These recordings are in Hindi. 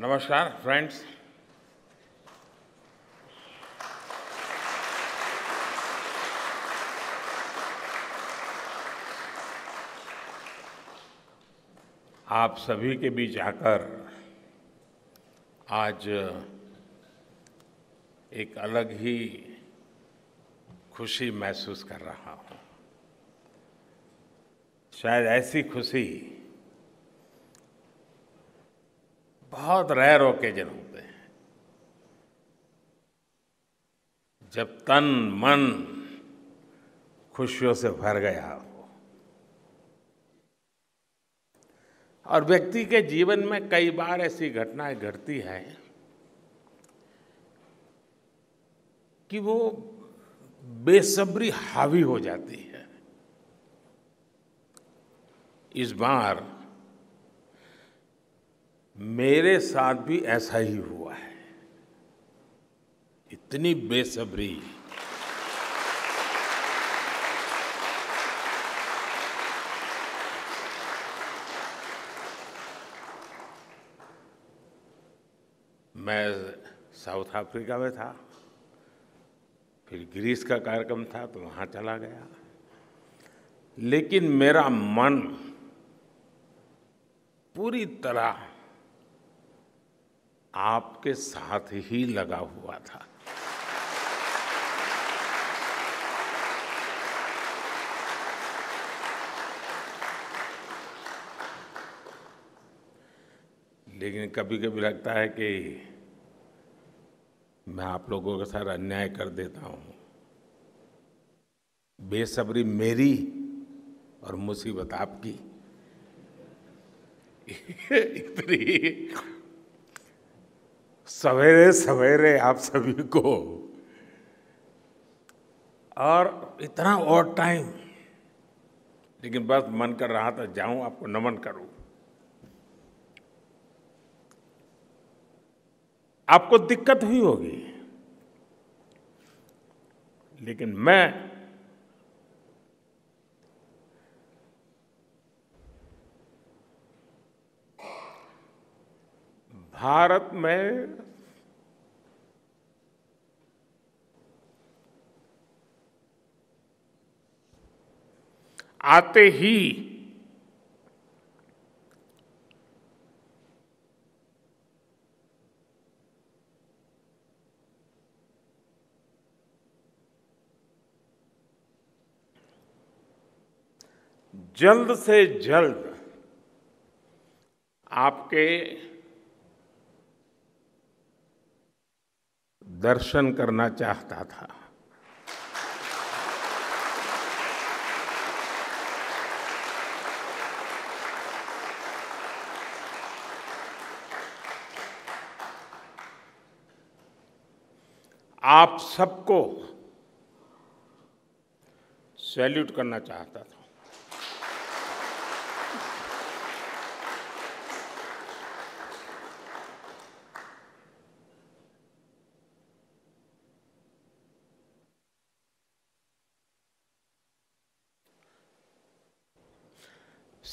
नमस्कार फ्रेंड्स आप सभी के बीच आकर आज एक अलग ही खुशी महसूस कर रहा हूँ शायद ऐसी खुशी बहुत रेयर ओकेजन होते हैं जब तन मन खुशियों से भर गया हो और व्यक्ति के जीवन में कई बार ऐसी घटनाएं घटती हैं कि वो बेसब्री हावी हो जाती है इस बार मेरे साथ भी ऐसा ही हुआ है इतनी बेसब्री मैं साउथ अफ्रीका में था फिर ग्रीस का कार्यक्रम था तो वहाँ चला गया लेकिन मेरा मन पूरी तरह आपके साथ ही लगा हुआ था लेकिन कभी कभी लगता है कि मैं आप लोगों के साथ अन्याय कर देता हूं बेसब्री मेरी और मुसीबत आपकी इतनी सवेरे सवेरे आप सभी को और इतना और टाइम लेकिन बस मन कर रहा था जाऊं आपको नमन करूं आपको दिक्कत हुई होगी लेकिन मैं भारत में आते ही जल्द से जल्द आपके दर्शन करना चाहता था आप सबको सैल्यूट करना चाहता था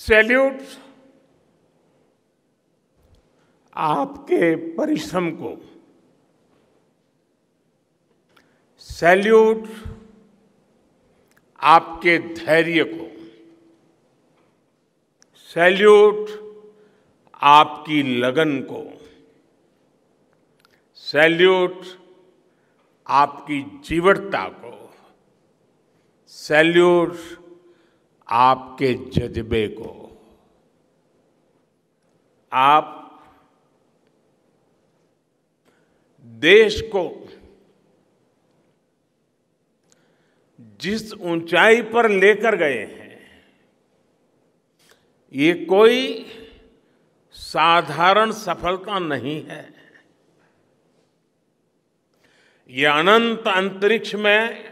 सैल्यूट आपके परिश्रम को सैल्यूट आपके धैर्य को सैल्यूट आपकी लगन को सैल्यूट आपकी जीवटता को सैल्यूट आपके जज्बे को आप देश को जिस ऊंचाई पर लेकर गए हैं ये कोई साधारण सफलता नहीं है ये अनंत अंतरिक्ष में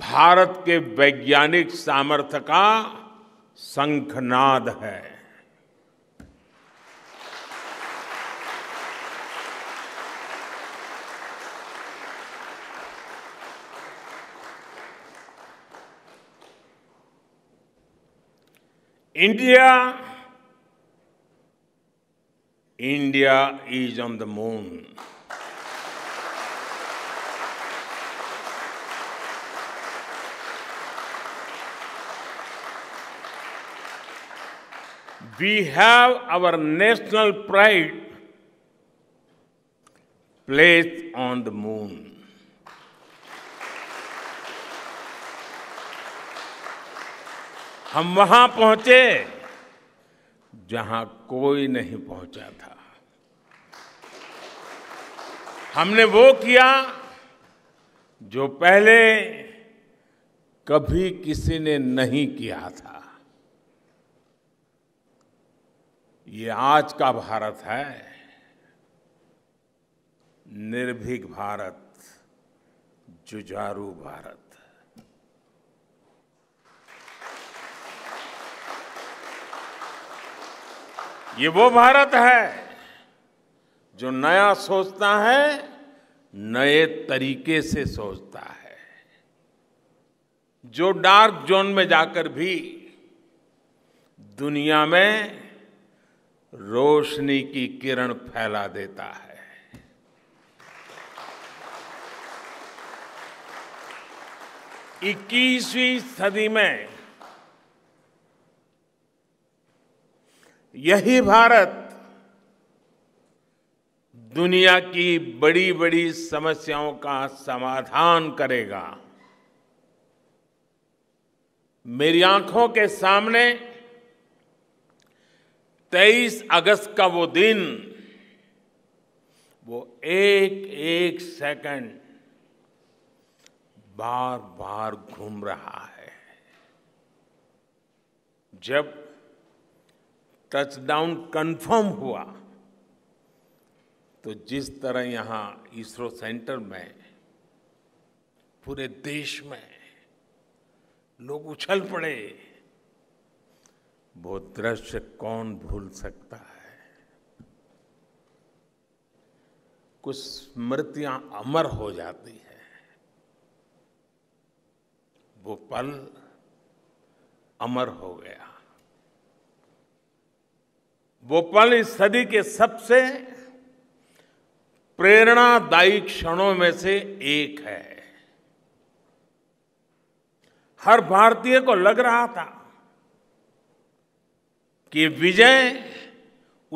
भारत के वैज्ञानिक सामर्थ्य का शंखनाद है India India is on the moon we have our national pride placed on the moon. हम वहां पहुंचे जहां कोई नहीं पहुंचा था हमने वो किया जो पहले कभी किसी ने नहीं किया था ये आज का भारत है निर्भीक भारत जुझारू भारत ये वो भारत है जो नया सोचता है नए तरीके से सोचता है जो डार्क जोन में जाकर भी दुनिया में रोशनी की किरण फैला देता है इक्कीसवीं सदी में यही भारत दुनिया की बड़ी बड़ी समस्याओं का समाधान करेगा मेरी आंखों के सामने 23 अगस्त का वो दिन वो एक एक सेकंड बार बार घूम रहा है जब टचडाउन कंफर्म हुआ तो जिस तरह यहां इसरो सेंटर में पूरे देश में लोग उछल पड़े वो दृश्य कौन भूल सकता है कुछ स्मृतियां अमर हो जाती है वो पल अमर हो गया वो पल इस सदी के सबसे प्रेरणादायी क्षणों में से एक है हर भारतीय को लग रहा था कि विजय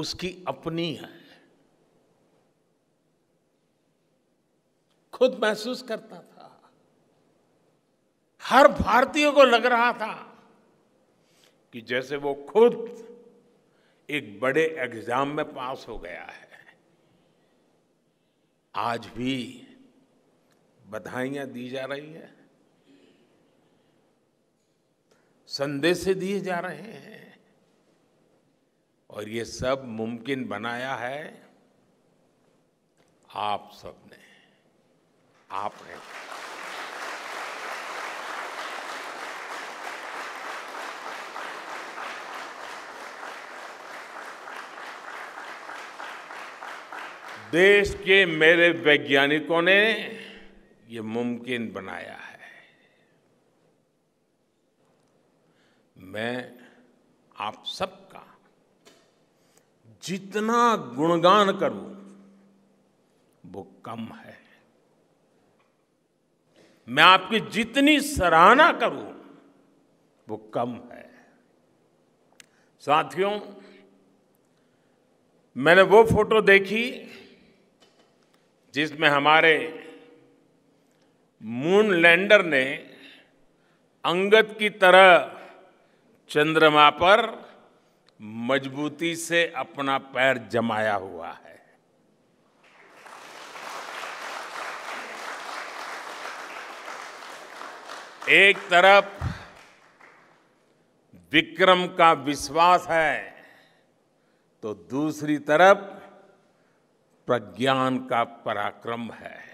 उसकी अपनी है खुद महसूस करता था हर भारतीय को लग रहा था कि जैसे वो खुद एक बड़े एग्जाम में पास हो गया है आज भी बधाइयां दी जा रही है संदेश दिए जा रहे हैं और ये सब मुमकिन बनाया है आप सबने हैं देश के मेरे वैज्ञानिकों ने ये मुमकिन बनाया है मैं आप सब जितना गुणगान करो वो कम है मैं आपकी जितनी सराहना करूं वो कम है साथियों मैंने वो फोटो देखी जिसमें हमारे मून लैंडर ने अंगद की तरह चंद्रमा पर मजबूती से अपना पैर जमाया हुआ है एक तरफ विक्रम का विश्वास है तो दूसरी तरफ प्रज्ञान का पराक्रम है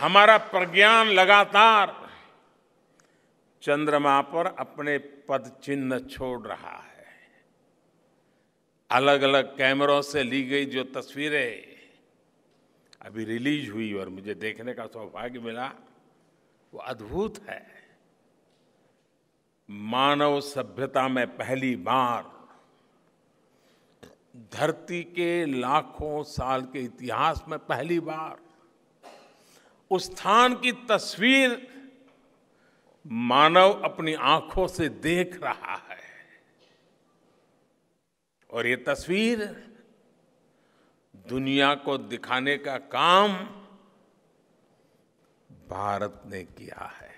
हमारा प्रज्ञान लगातार चंद्रमा पर अपने पद चिन्ह छोड़ रहा है अलग अलग कैमरों से ली गई जो तस्वीरें अभी रिलीज हुई और मुझे देखने का सौभाग्य मिला वो अद्भुत है मानव सभ्यता में पहली बार धरती के लाखों साल के इतिहास में पहली बार उस स्थान की तस्वीर मानव अपनी आंखों से देख रहा है और ये तस्वीर दुनिया को दिखाने का काम भारत ने किया है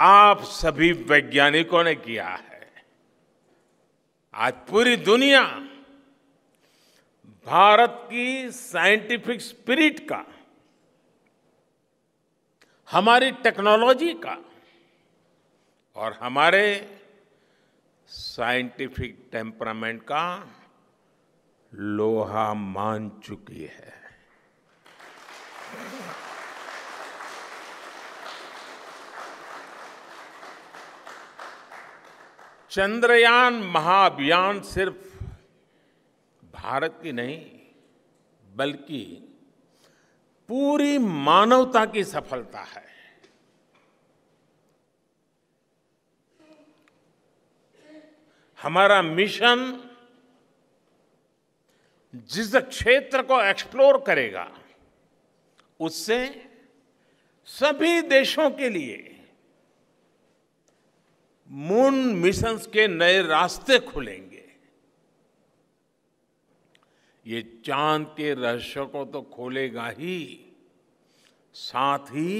आप सभी वैज्ञानिकों ने किया है आज पूरी दुनिया भारत की साइंटिफिक स्पिरिट का हमारी टेक्नोलॉजी का और हमारे साइंटिफिक टेम्परामेंट का लोहा मान चुकी है चंद्रयान महाअभियान सिर्फ भारत की नहीं बल्कि पूरी मानवता की सफलता है हमारा मिशन जिस क्षेत्र को एक्सप्लोर करेगा उससे सभी देशों के लिए मून मिशंस के नए रास्ते खुलेंगे ये चांद के रहस्य को तो खोलेगा ही साथ ही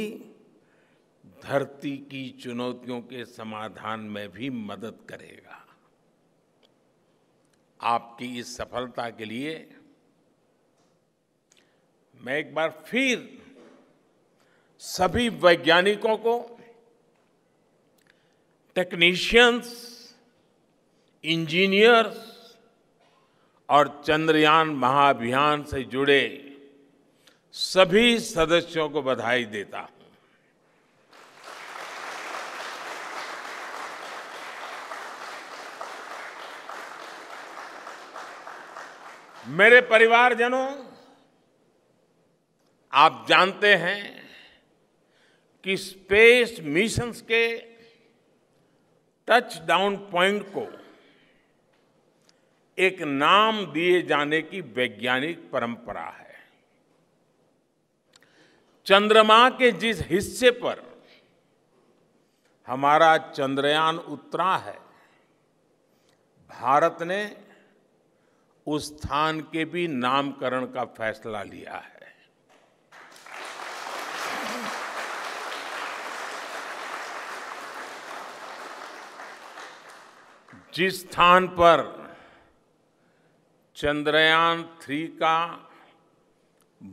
धरती की चुनौतियों के समाधान में भी मदद करेगा आपकी इस सफलता के लिए मैं एक बार फिर सभी वैज्ञानिकों को टेक्नीशियंस इंजीनियर्स और चंद्रयान महाअभियान से जुड़े सभी सदस्यों को बधाई देता हूं मेरे परिवारजनों आप जानते हैं कि स्पेस मिशंस के टच डाउन पॉइंट को एक नाम दिए जाने की वैज्ञानिक परंपरा है चंद्रमा के जिस हिस्से पर हमारा चंद्रयान उतरा है भारत ने उस स्थान के भी नामकरण का फैसला लिया है जिस स्थान पर चंद्रयान थ्री का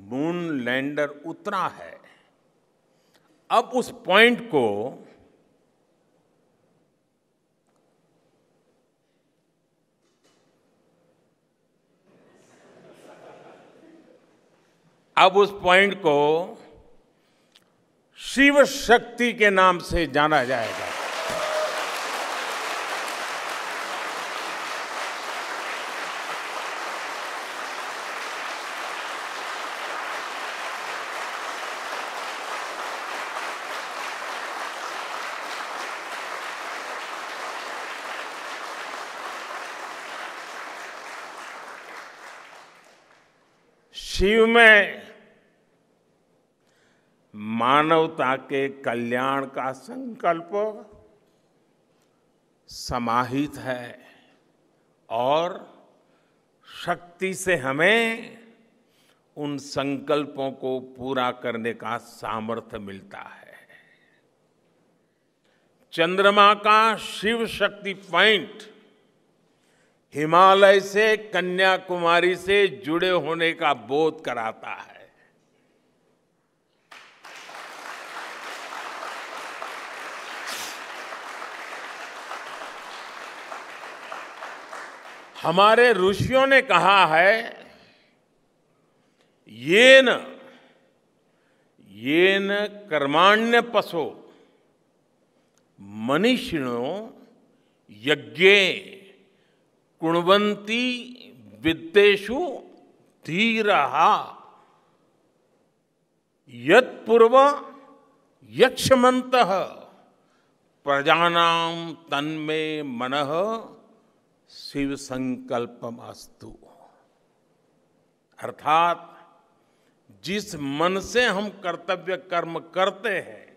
मून लैंडर उतरा है अब उस पॉइंट को अब उस पॉइंट को शिव शक्ति के नाम से जाना जाएगा शिव में मानवता के कल्याण का संकल्प समाहित है और शक्ति से हमें उन संकल्पों को पूरा करने का सामर्थ्य मिलता है चंद्रमा का शिव शक्ति पॉइंट हिमालय से कन्याकुमारी से जुड़े होने का बोध कराता है हमारे ऋषियों ने कहा है ये न ये न कर्माण्य पशो मनीषिणो यज्ञ कुणवंती विद्येशु धीरा यत्पूर्व यक्षमत प्रजाना तन्मे मन शिव संकल्प अस्तु अर्थात जिस मन से हम कर्तव्य कर्म करते हैं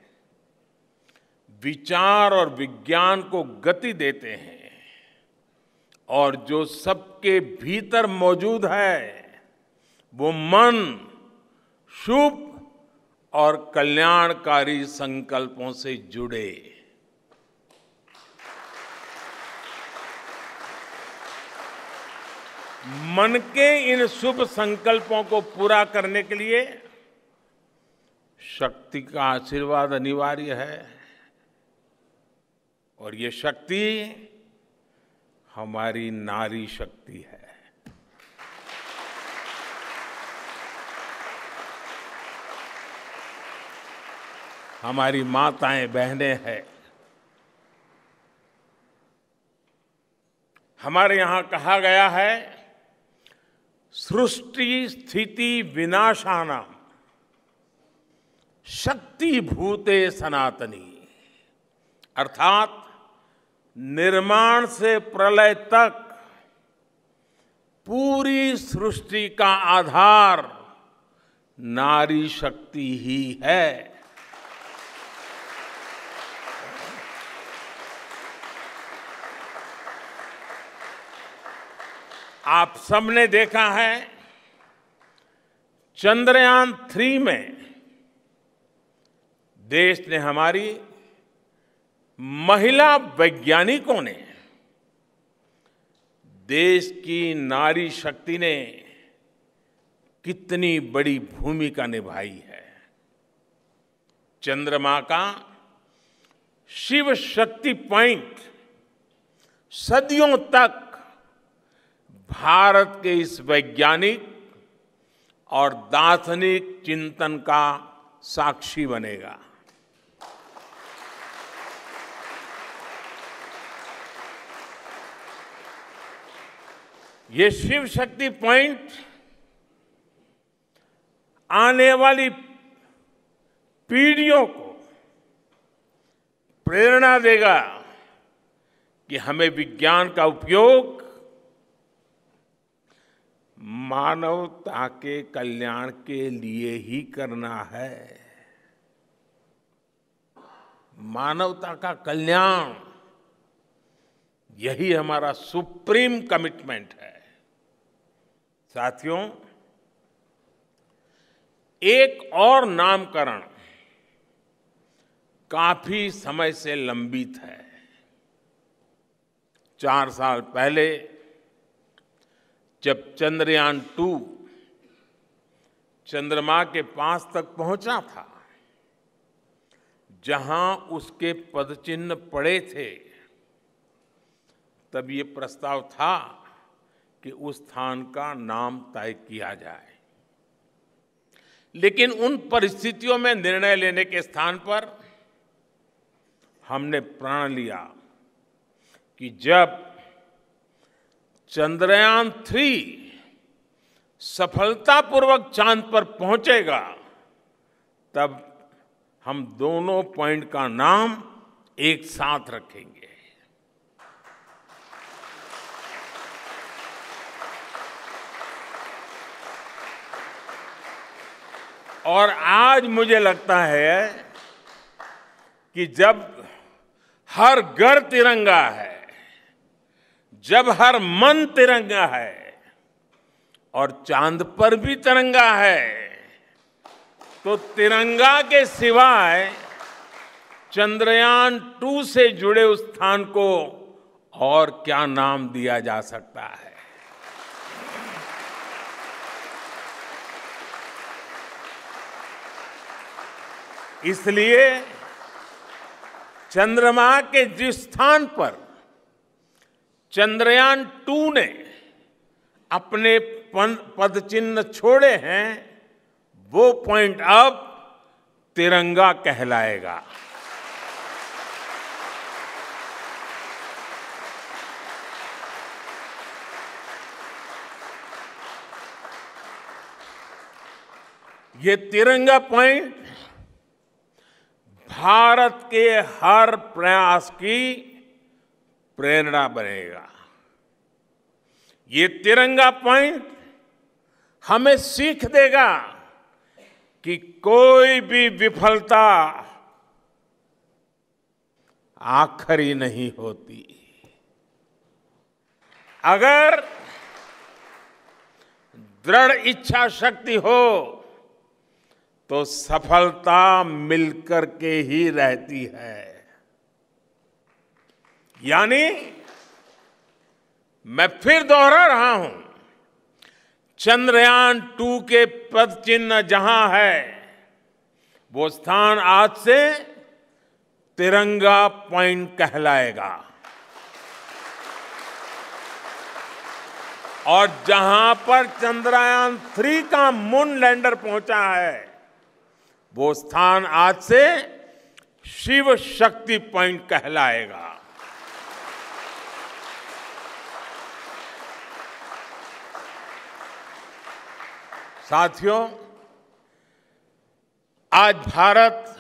विचार और विज्ञान को गति देते हैं और जो सबके भीतर मौजूद है वो मन शुभ और कल्याणकारी संकल्पों से जुड़े मन के इन शुभ संकल्पों को पूरा करने के लिए शक्ति का आशीर्वाद अनिवार्य है और ये शक्ति हमारी नारी शक्ति है हमारी माताएं बहनें हैं हमारे यहां कहा गया है सृष्टि स्थिति विनाशाना शक्ति भूते सनातनी अर्थात निर्माण से प्रलय तक पूरी सृष्टि का आधार नारी शक्ति ही है आप सबने देखा है चंद्रयान थ्री में देश ने हमारी महिला वैज्ञानिकों ने देश की नारी शक्ति ने कितनी बड़ी भूमिका निभाई है चंद्रमा का शिव शक्ति पॉइंट सदियों तक भारत के इस वैज्ञानिक और दार्शनिक चिंतन का साक्षी बनेगा ये शिव शक्ति पॉइंट आने वाली पीढ़ियों को प्रेरणा देगा कि हमें विज्ञान का उपयोग मानवता के कल्याण के लिए ही करना है मानवता का कल्याण यही हमारा सुप्रीम कमिटमेंट है साथियों एक और नामकरण काफी समय से लंबित है चार साल पहले जब चंद्रयान टू चंद्रमा के पास तक पहुंचा था जहां उसके पदचिन्ह पड़े थे तब ये प्रस्ताव था कि उस स्थान का नाम तय किया जाए लेकिन उन परिस्थितियों में निर्णय लेने के स्थान पर हमने प्राण लिया कि जब चंद्रयान थ्री सफलतापूर्वक चांद पर पहुंचेगा तब हम दोनों पॉइंट का नाम एक साथ रखेंगे और आज मुझे लगता है कि जब हर घर तिरंगा है जब हर मन तिरंगा है और चांद पर भी तिरंगा है तो तिरंगा के सिवाय चंद्रयान टू से जुड़े उस स्थान को और क्या नाम दिया जा सकता है इसलिए चंद्रमा के जिस स्थान पर चंद्रयान टू ने अपने पद चिन्ह छोड़े हैं वो पॉइंट अब तिरंगा कहलाएगा ये तिरंगा पॉइंट भारत के हर प्रयास की प्रेरणा बनेगा ये तिरंगा पॉइंट हमें सीख देगा कि कोई भी विफलता आखिरी नहीं होती अगर दृढ़ इच्छा शक्ति हो तो सफलता मिलकर के ही रहती है यानी मैं फिर दोहरा रहा हूं चंद्रयान टू के पद चिन्ह जहां है वो स्थान आज से तिरंगा पॉइंट कहलाएगा और जहां पर चंद्रयान थ्री का मून लैंडर पहुंचा है वो स्थान आज से शिव शक्ति पॉइंट कहलाएगा साथियों आज भारत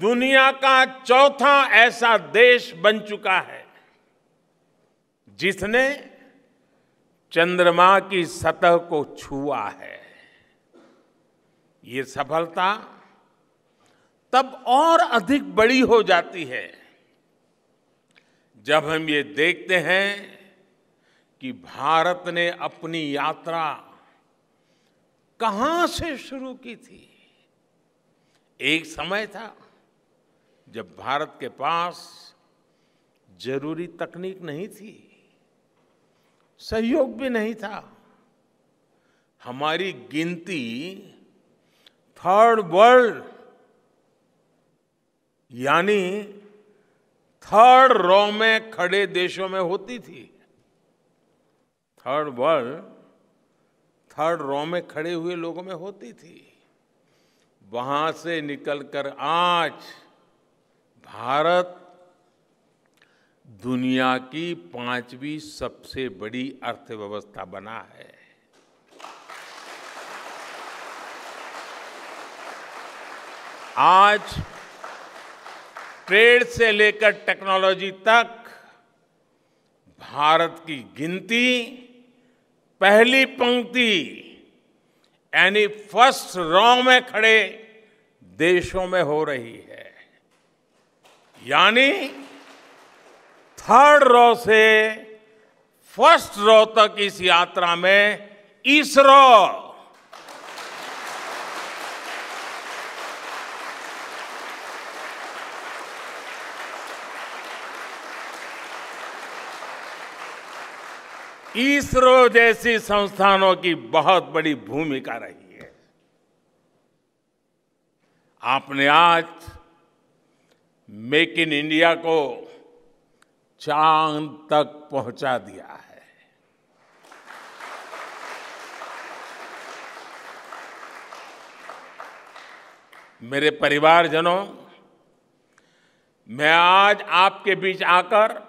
दुनिया का चौथा ऐसा देश बन चुका है जिसने चंद्रमा की सतह को छुआ है ये सफलता तब और अधिक बड़ी हो जाती है जब हम ये देखते हैं कि भारत ने अपनी यात्रा कहां से शुरू की थी एक समय था जब भारत के पास जरूरी तकनीक नहीं थी सहयोग भी नहीं था हमारी गिनती थर्ड वर्ल्ड यानी थर्ड रॉ में खड़े देशों में होती थी थर्ड वर्ल्ड थर्ड रॉ में खड़े हुए लोगों में होती थी वहां से निकलकर आज भारत दुनिया की पांचवी सबसे बड़ी अर्थव्यवस्था बना है आज ट्रेड से लेकर टेक्नोलॉजी तक भारत की गिनती पहली पंक्ति यानी फर्स्ट रॉ में खड़े देशों में हो रही है यानी थर्ड रॉ से फर्स्ट रॉ तक इस यात्रा में इसरो इसरो जैसी संस्थानों की बहुत बड़ी भूमिका रही है आपने आज मेक इन इंडिया को चांद तक पहुंचा दिया है मेरे परिवारजनों मैं आज आपके बीच आकर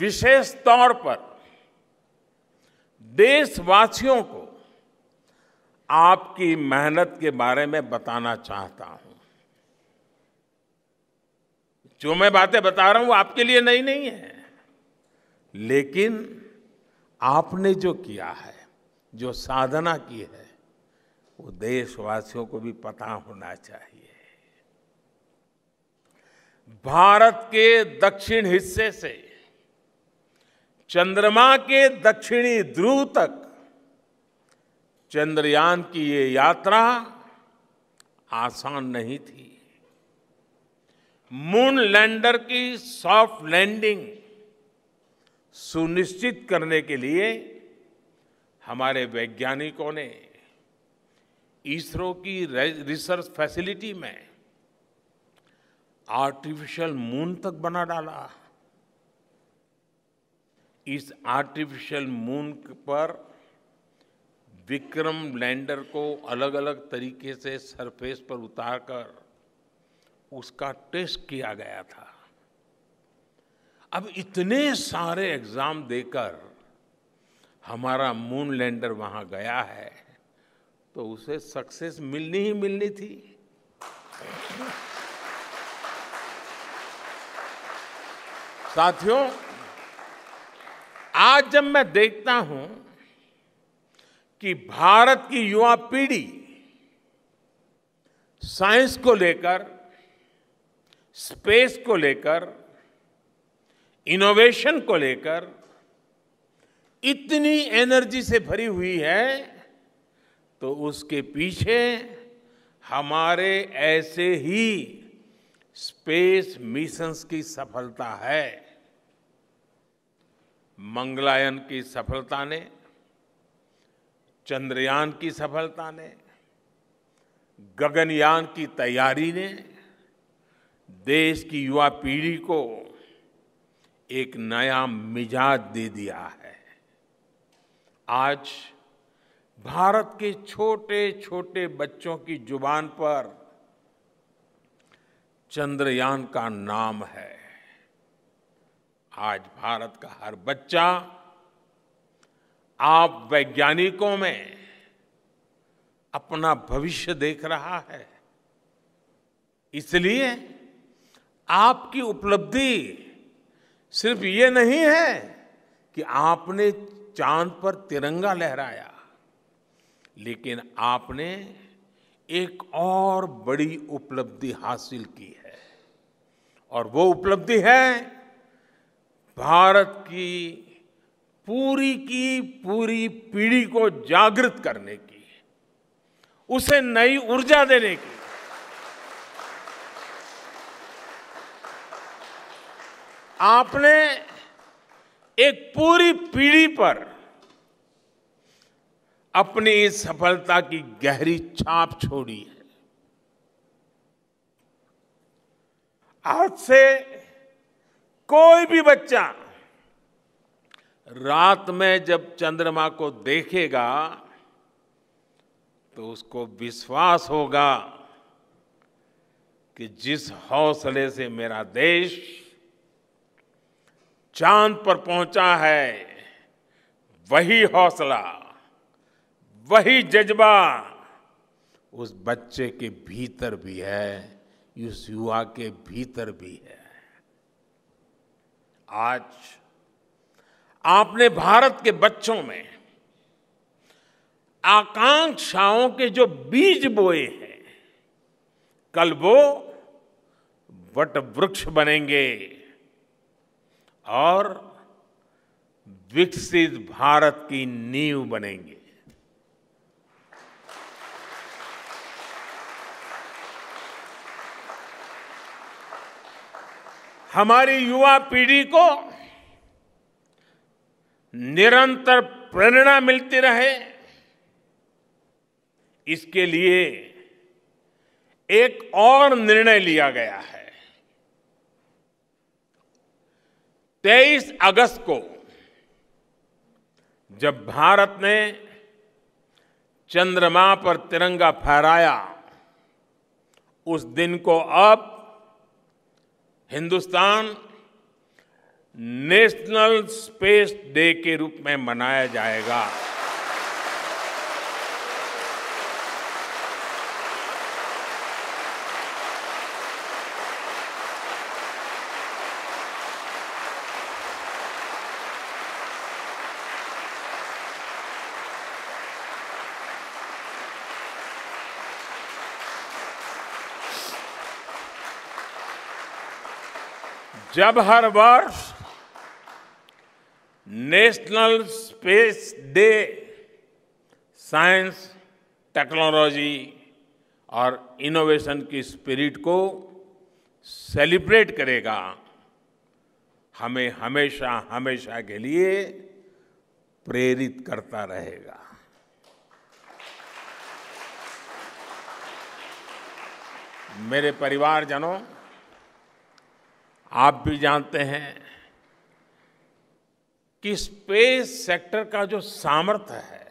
विशेष तौर पर देशवासियों को आपकी मेहनत के बारे में बताना चाहता हूं जो मैं बातें बता रहा हूं वो आपके लिए नई नहीं, नहीं है लेकिन आपने जो किया है जो साधना की है वो देशवासियों को भी पता होना चाहिए भारत के दक्षिण हिस्से से चंद्रमा के दक्षिणी ध्रुव तक चंद्रयान की ये यात्रा आसान नहीं थी मून लैंडर की सॉफ्ट लैंडिंग सुनिश्चित करने के लिए हमारे वैज्ञानिकों ने इसरो की रिसर्च फैसिलिटी में आर्टिफिशियल मून तक बना डाला है इस आर्टिफिशियल मून पर विक्रम लैंडर को अलग अलग तरीके से सरफेस पर उतारकर उसका टेस्ट किया गया था अब इतने सारे एग्जाम देकर हमारा मून लैंडर वहां गया है तो उसे सक्सेस मिलनी ही मिलनी थी साथियों आज जब मैं देखता हूं कि भारत की युवा पीढ़ी साइंस को लेकर स्पेस को लेकर इनोवेशन को लेकर इतनी एनर्जी से भरी हुई है तो उसके पीछे हमारे ऐसे ही स्पेस मिशंस की सफलता है मंगलायन की सफलता ने चंद्रयान की सफलता ने गगनयान की तैयारी ने देश की युवा पीढ़ी को एक नया मिजाज दे दिया है आज भारत के छोटे छोटे बच्चों की जुबान पर चंद्रयान का नाम है आज भारत का हर बच्चा आप वैज्ञानिकों में अपना भविष्य देख रहा है इसलिए आपकी उपलब्धि सिर्फ ये नहीं है कि आपने चांद पर तिरंगा लहराया लेकिन आपने एक और बड़ी उपलब्धि हासिल की है और वो उपलब्धि है भारत की पूरी की पूरी पीढ़ी को जागृत करने की उसे नई ऊर्जा देने की आपने एक पूरी पीढ़ी पर अपनी इस सफलता की गहरी छाप छोड़ी है आज से कोई भी बच्चा रात में जब चंद्रमा को देखेगा तो उसको विश्वास होगा कि जिस हौसले से मेरा देश चांद पर पहुंचा है वही हौसला वही जज्बा उस बच्चे के भीतर भी है उस युवा के भीतर भी है आज आपने भारत के बच्चों में आकांक्षाओं के जो बीज बोए हैं कल वो वट वृक्ष बनेंगे और विकसित भारत की नींव बनेंगे हमारी युवा पीढ़ी को निरंतर प्रेरणा मिलती रहे इसके लिए एक और निर्णय लिया गया है 23 अगस्त को जब भारत ने चंद्रमा पर तिरंगा फहराया उस दिन को अब हिंदुस्तान नेशनल स्पेस डे के रूप में मनाया जाएगा जब हर वर्ष national space day science technology और इनोवेशन की स्पिरिट को सेलिब्रेट करेगा हमें हमेशा हमेशा के लिए प्रेरित करता रहेगा मेरे परिवारजनों आप भी जानते हैं कि स्पेस सेक्टर का जो सामर्थ्य है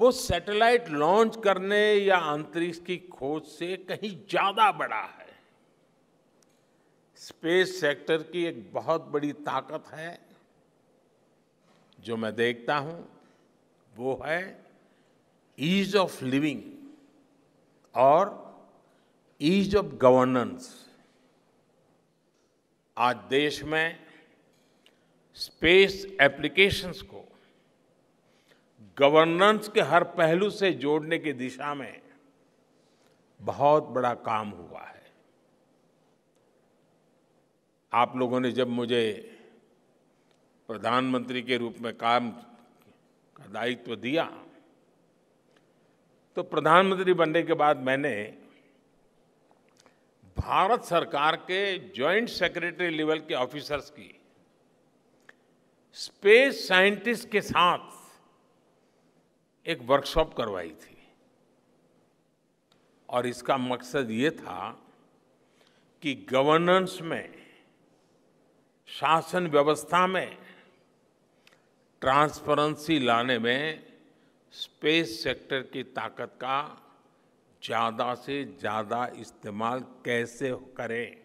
वो सैटेलाइट लॉन्च करने या अंतरिक्ष की खोज से कहीं ज़्यादा बड़ा है स्पेस सेक्टर की एक बहुत बड़ी ताकत है जो मैं देखता हूं वो है ईज ऑफ लिविंग और ईज ऑफ गवर्नेंस आज देश में स्पेस एप्लीकेशंस को गवर्नेंस के हर पहलू से जोड़ने की दिशा में बहुत बड़ा काम हुआ है आप लोगों ने जब मुझे प्रधानमंत्री के रूप में काम का दायित्व दिया तो प्रधानमंत्री बनने के बाद मैंने भारत सरकार के जॉइंट सेक्रेटरी लेवल के ऑफिसर्स की स्पेस साइंटिस्ट के साथ एक वर्कशॉप करवाई थी और इसका मकसद ये था कि गवर्नेंस में शासन व्यवस्था में ट्रांसपेरेंसी लाने में स्पेस सेक्टर की ताकत का ज़्यादा से ज़्यादा इस्तेमाल कैसे करें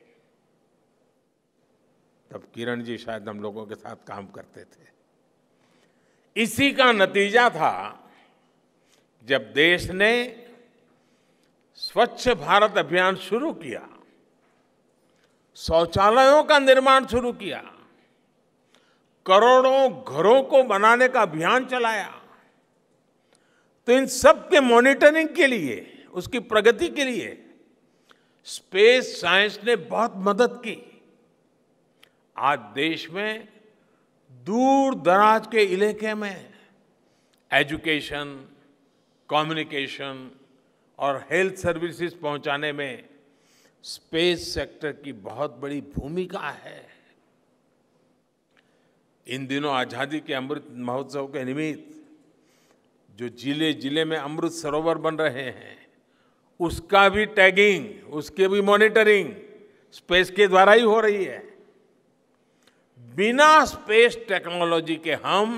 तब किरण जी शायद हम लोगों के साथ काम करते थे इसी का नतीजा था जब देश ने स्वच्छ भारत अभियान शुरू किया शौचालयों का निर्माण शुरू किया करोड़ों घरों को बनाने का अभियान चलाया तो इन सब के मॉनिटरिंग के लिए उसकी प्रगति के लिए स्पेस साइंस ने बहुत मदद की आज देश में दूर दराज के इलाके में एजुकेशन कम्युनिकेशन और हेल्थ सर्विसेज पहुंचाने में स्पेस सेक्टर की बहुत बड़ी भूमिका है इन दिनों आज़ादी के अमृत महोत्सव के निमित्त जो जिले जिले में अमृत सरोवर बन रहे हैं उसका भी टैगिंग उसके भी मॉनिटरिंग स्पेस के द्वारा ही हो रही है बिना स्पेस टेक्नोलॉजी के हम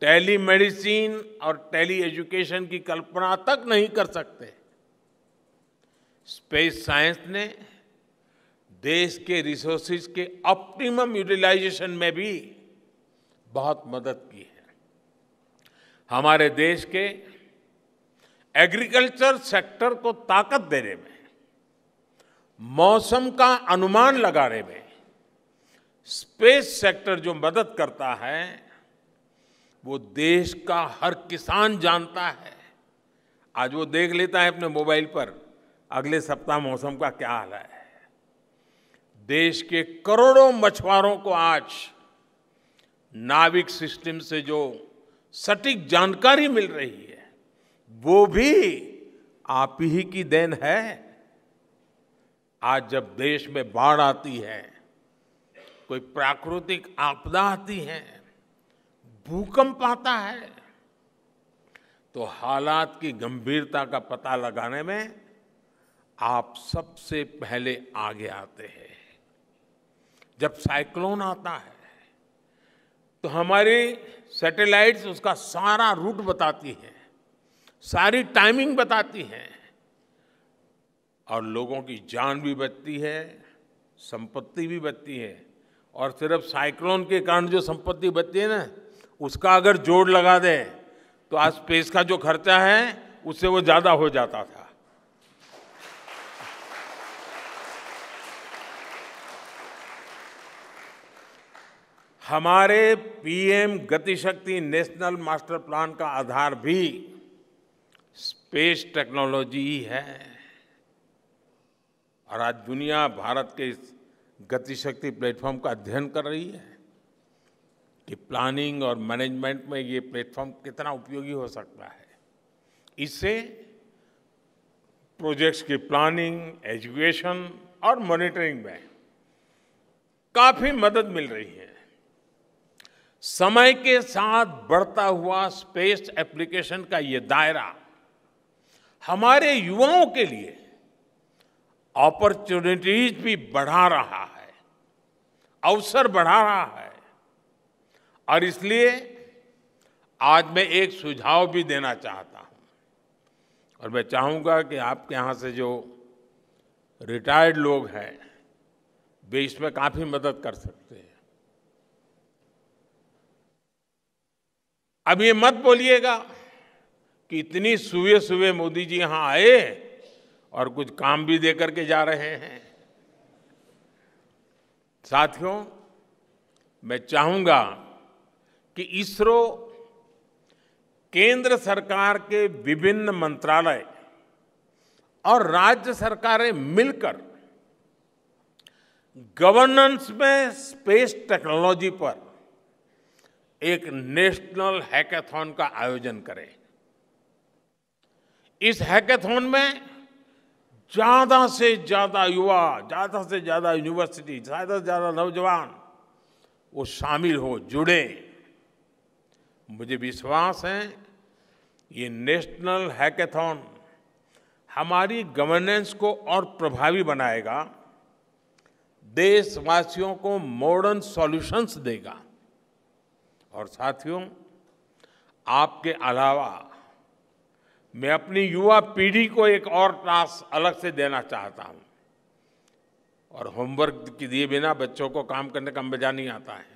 टेली मेडिसिन और टेली एजुकेशन की कल्पना तक नहीं कर सकते स्पेस साइंस ने देश के रिसोर्सेज के ऑप्टिमम यूटिलाइजेशन में भी बहुत मदद की है हमारे देश के एग्रीकल्चर सेक्टर को ताकत देने में मौसम का अनुमान लगाने में स्पेस सेक्टर जो मदद करता है वो देश का हर किसान जानता है आज वो देख लेता है अपने मोबाइल पर अगले सप्ताह मौसम का क्या हाल है देश के करोड़ों मछुआरों को आज नाविक सिस्टम से जो सटीक जानकारी मिल रही है वो भी आप ही की देन है आज जब देश में बाढ़ आती है कोई प्राकृतिक आपदा आती है भूकंप आता है तो हालात की गंभीरता का पता लगाने में आप सबसे पहले आगे आते हैं जब साइक्लोन आता है तो हमारी सैटेलाइट्स उसका सारा रूट बताती हैं सारी टाइमिंग बताती हैं और लोगों की जान भी बचती है संपत्ति भी बचती है और सिर्फ साइक्लोन के कारण जो संपत्ति बचती है ना उसका अगर जोड़ लगा दें तो आज स्पेस का जो खर्चा है उससे वो ज़्यादा हो जाता था हमारे PM GatiShakti national master plan का आधार भी स्पेस टेक्नोलॉजी ही है और आज दुनिया भारत के इस गतिशक्ति प्लेटफॉर्म का अध्ययन कर रही है कि प्लानिंग और मैनेजमेंट में ये प्लेटफॉर्म कितना उपयोगी हो सकता है इससे प्रोजेक्ट्स की प्लानिंग एजुकेशन और मॉनिटरिंग में काफ़ी मदद मिल रही है समय के साथ बढ़ता हुआ स्पेस एप्लीकेशन का ये दायरा हमारे युवाओं के लिए अपॉर्चुनिटीज भी बढ़ा रहा है अवसर बढ़ा रहा है और इसलिए आज मैं एक सुझाव भी देना चाहता हूं और मैं चाहूंगा कि आपके यहां से जो रिटायर्ड लोग हैं वे इसमें काफी मदद कर सकते हैं अब ये मत बोलिएगा कि इतनी सुबह सुबह मोदी जी यहाँ आए और कुछ काम भी दे करके जा रहे हैं साथियों मैं चाहूंगा कि इसरो केंद्र सरकार के विभिन्न मंत्रालय और राज्य सरकारें मिलकर गवर्नेंस में स्पेस टेक्नोलॉजी पर एक नेशनल हैकाथॉन का आयोजन करें इस हैकेथन में ज़्यादा से ज़्यादा युवा ज़्यादा से ज़्यादा यूनिवर्सिटी ज़्यादा से ज़्यादा नौजवान वो शामिल हो जुड़े मुझे विश्वास है ये नेशनल हैकेथन हमारी गवर्नेंस को और प्रभावी बनाएगा देशवासियों को मॉडर्न सॉल्यूशंस देगा और साथियों आपके अलावा मैं अपनी युवा पीढ़ी को एक और टास्क अलग से देना चाहता हूं और होमवर्क के दिए बिना बच्चों को काम करने का मजा नहीं आता है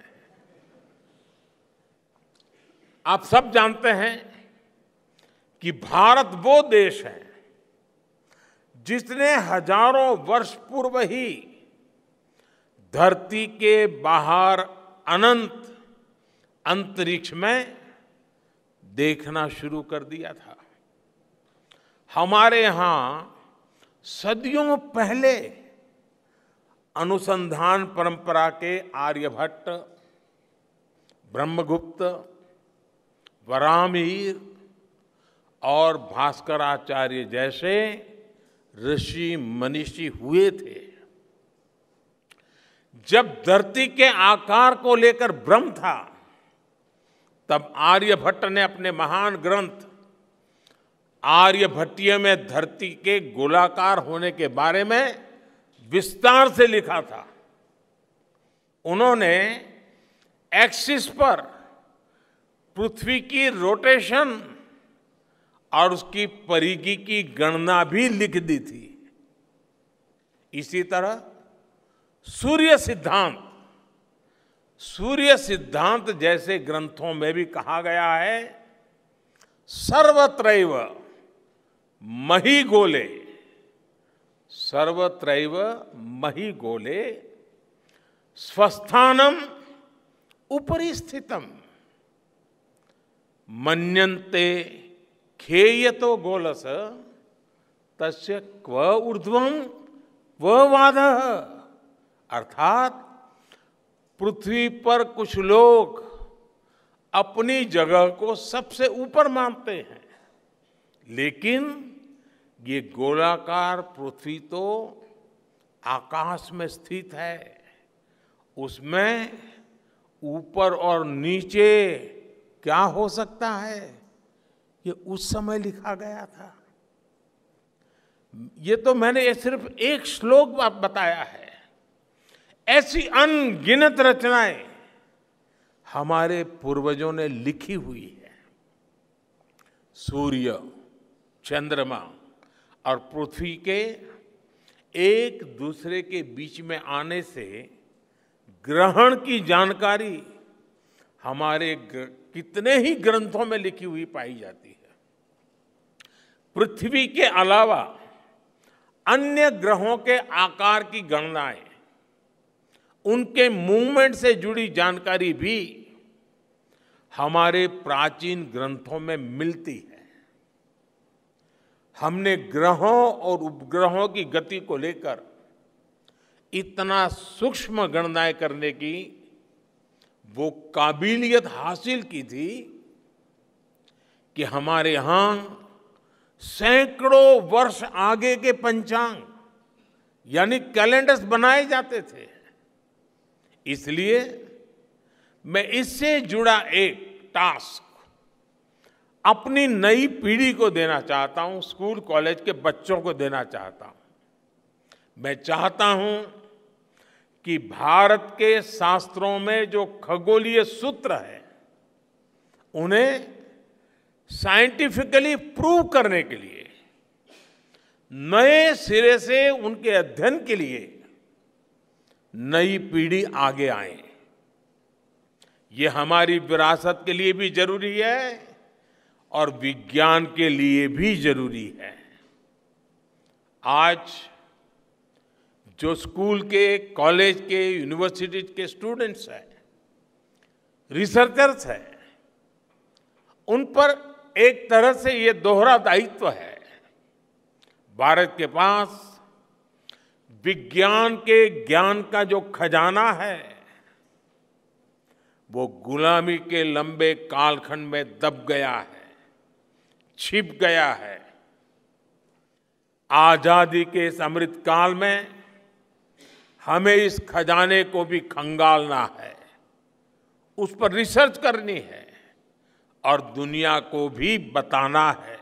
आप सब जानते हैं कि भारत वो देश है जिसने हजारों वर्ष पूर्व ही धरती के बाहर अनंत अंतरिक्ष में देखना शुरू कर दिया था हमारे यहाँ सदियों पहले अनुसंधान परंपरा के आर्यभट्ट ब्रह्मगुप्त वरामीर और भास्कराचार्य जैसे ऋषि मनीषी हुए थे जब धरती के आकार को लेकर ब्रह्म था तब आर्यभट्ट ने अपने महान ग्रंथ आर्यभट्टीय में धरती के गोलाकार होने के बारे में विस्तार से लिखा था उन्होंने एक्सिस पर पृथ्वी की रोटेशन और उसकी परिगी की गणना भी लिख दी थी इसी तरह सूर्य सिद्धांत सूर्य सिद्धांत जैसे ग्रंथों में भी कहा गया है सर्वत्र मही गोले सर्वत्रैव मही गोले स्वस्थानम उपरी स्थितम खेय तो गोलस तस् क्व ऊर्ध्वम वाद अर्थात पृथ्वी पर कुछ लोग अपनी जगह को सबसे ऊपर मानते हैं लेकिन ये गोलाकार पृथ्वी तो आकाश में स्थित है उसमें ऊपर और नीचे क्या हो सकता है ये उस समय लिखा गया था ये तो मैंने ये सिर्फ एक श्लोक बताया है ऐसी अनगिनत रचनाएं हमारे पूर्वजों ने लिखी हुई है सूर्य चंद्रमा और पृथ्वी के एक दूसरे के बीच में आने से ग्रहण की जानकारी हमारे कितने ही ग्रंथों में लिखी हुई पाई जाती है पृथ्वी के अलावा अन्य ग्रहों के आकार की गणनाएं उनके मूवमेंट से जुड़ी जानकारी भी हमारे प्राचीन ग्रंथों में मिलती है हमने ग्रहों और उपग्रहों की गति को लेकर इतना सूक्ष्म गणनाएं करने की वो काबिलियत हासिल की थी कि हमारे यहां सैकड़ों वर्ष आगे के पंचांग यानी कैलेंडर्स बनाए जाते थे इसलिए मैं इससे जुड़ा एक टास्क अपनी नई पीढ़ी को देना चाहता हूं स्कूल कॉलेज के बच्चों को देना चाहता हूं मैं चाहता हूं कि भारत के शास्त्रों में जो खगोलीय सूत्र है उन्हें साइंटिफिकली प्रूव करने के लिए नए सिरे से उनके अध्ययन के लिए नई पीढ़ी आगे आए ये हमारी विरासत के लिए भी जरूरी है और विज्ञान के लिए भी जरूरी है आज जो स्कूल के कॉलेज के यूनिवर्सिटीज के स्टूडेंट्स हैं रिसर्चर्स हैं उन पर एक तरह से ये दोहरा दायित्व है भारत के पास विज्ञान के ज्ञान का जो खजाना है वो गुलामी के लंबे कालखंड में दब गया है छिप गया है आजादी के इस अमृत काल में हमें इस खजाने को भी खंगालना है उस पर रिसर्च करनी है और दुनिया को भी बताना है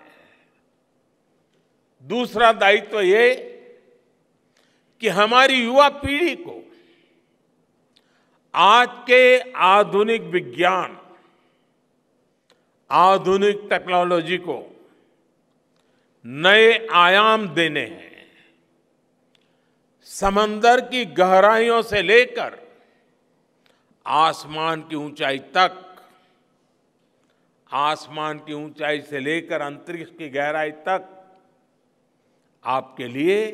दूसरा दायित्व तो ये कि हमारी युवा पीढ़ी को आज के आधुनिक विज्ञान आधुनिक टेक्नोलॉजी को नए आयाम देने हैं समंदर की गहराइयों से लेकर आसमान की ऊंचाई तक आसमान की ऊंचाई से लेकर अंतरिक्ष की गहराई तक आपके लिए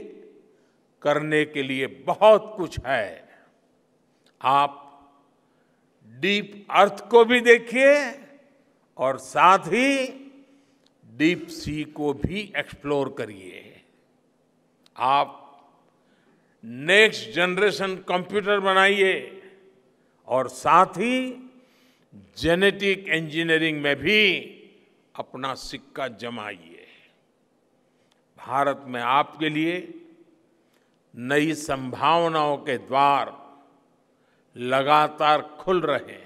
करने के लिए बहुत कुछ है आप डीप अर्थ को भी देखिए और साथ ही डीप सी को भी एक्सप्लोर करिए आप नेक्स्ट जनरेशन कंप्यूटर बनाइए और साथ ही जेनेटिक इंजीनियरिंग में भी अपना सिक्का जमाइए भारत में आपके लिए नई संभावनाओं के द्वार लगातार खुल रहे हैं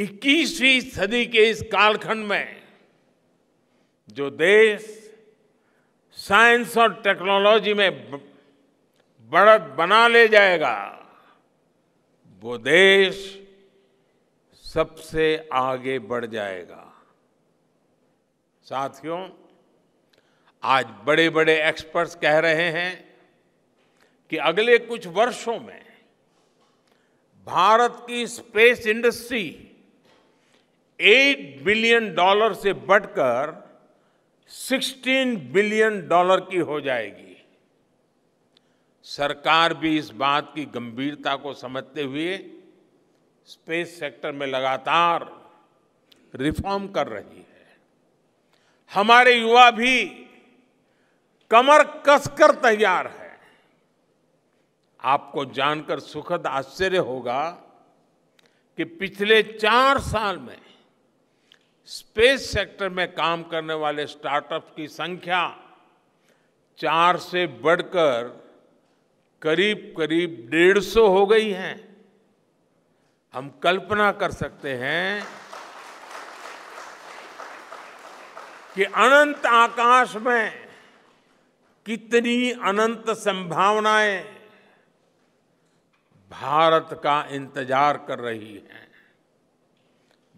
इक्कीसवीं सदी के इस कालखंड में जो देश साइंस और टेक्नोलॉजी में बढ़त बना ले जाएगा वो देश सबसे आगे बढ़ जाएगा साथियों आज बड़े बड़े एक्सपर्ट्स कह रहे हैं कि अगले कुछ वर्षों में भारत की स्पेस इंडस्ट्री 8 बिलियन डॉलर से बढ़कर 16 बिलियन डॉलर की हो जाएगी सरकार भी इस बात की गंभीरता को समझते हुए स्पेस सेक्टर में लगातार रिफॉर्म कर रही है हमारे युवा भी कमर कसकर तैयार है आपको जानकर सुखद आश्चर्य होगा कि पिछले चार साल में स्पेस सेक्टर में काम करने वाले स्टार्टअप की संख्या चार से बढ़कर करीब करीब डेढ़ सौ हो गई है हम कल्पना कर सकते हैं कि अनंत आकाश में कितनी अनंत संभावनाएं भारत का इंतजार कर रही हैं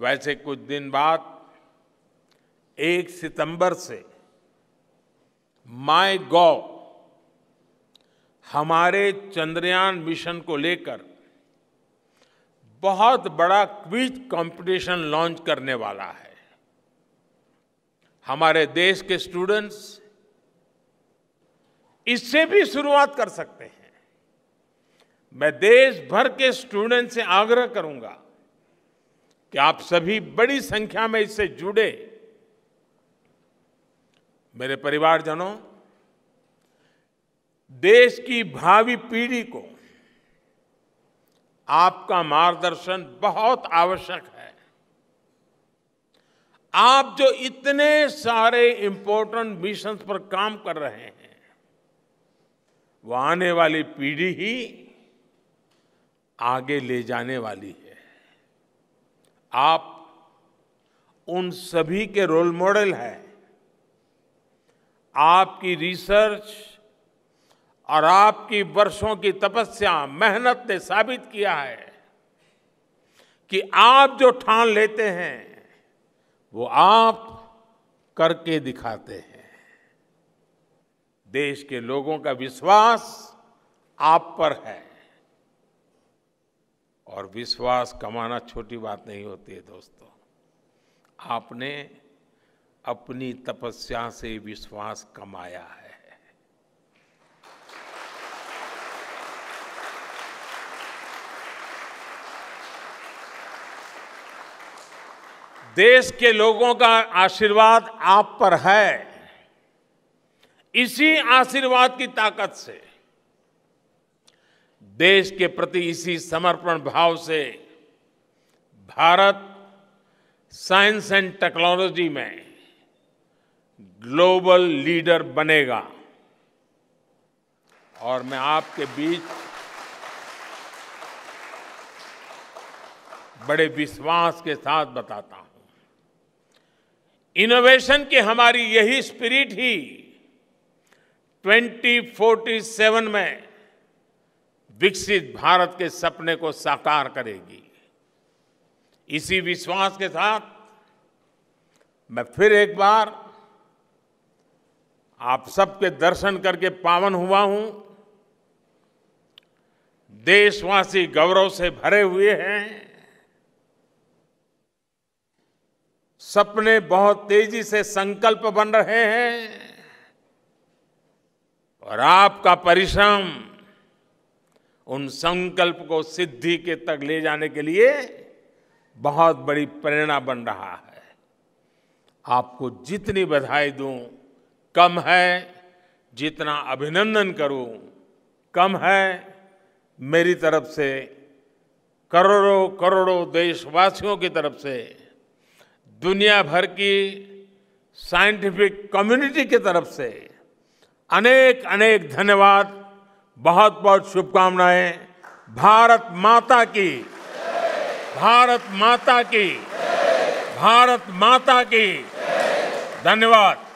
वैसे कुछ दिन बाद एक सितंबर से माई गॉव हमारे चंद्रयान मिशन को लेकर बहुत बड़ा क्विज कंपटीशन लॉन्च करने वाला है हमारे देश के स्टूडेंट्स इससे भी शुरुआत कर सकते हैं मैं देश भर के स्टूडेंट से आग्रह करूंगा कि आप सभी बड़ी संख्या में इससे जुड़े मेरे परिवारजनों देश की भावी पीढ़ी को आपका मार्गदर्शन बहुत आवश्यक है आप जो इतने सारे इंपॉर्टेंट मिशन पर काम कर रहे हैं वो आने वाली पीढ़ी ही आगे ले जाने वाली है आप उन सभी के रोल मॉडल हैं आपकी रिसर्च और आपकी वर्षों की तपस्या मेहनत ने साबित किया है कि आप जो ठान लेते हैं वो आप करके दिखाते हैं देश के लोगों का विश्वास आप पर है और विश्वास कमाना छोटी बात नहीं होती है दोस्तों आपने अपनी तपस्या से विश्वास कमाया है देश के लोगों का आशीर्वाद आप पर है इसी आशीर्वाद की ताकत से देश के प्रति इसी समर्पण भाव से भारत साइंस एंड टेक्नोलॉजी में ग्लोबल लीडर बनेगा और मैं आपके बीच बड़े विश्वास के साथ बताता हूं इनोवेशन की हमारी यही स्पिरिट ही 2047 में विकसित भारत के सपने को साकार करेगी इसी विश्वास के साथ मैं फिर एक बार आप सबके दर्शन करके पावन हुआ हूं देशवासी गौरव से भरे हुए हैं सपने बहुत तेजी से संकल्प बन रहे हैं और आपका परिश्रम उन संकल्प को सिद्धि के तक ले जाने के लिए बहुत बड़ी प्रेरणा बन रहा है आपको जितनी बधाई दूं कम है जितना अभिनंदन करूं कम है मेरी तरफ से करोड़ों करोड़ों देशवासियों की तरफ से दुनिया भर की साइंटिफिक कम्युनिटी की तरफ से अनेक अनेक धन्यवाद बहुत बहुत शुभकामनाएं भारत माता की भारत माता की भारत माता की धन्यवाद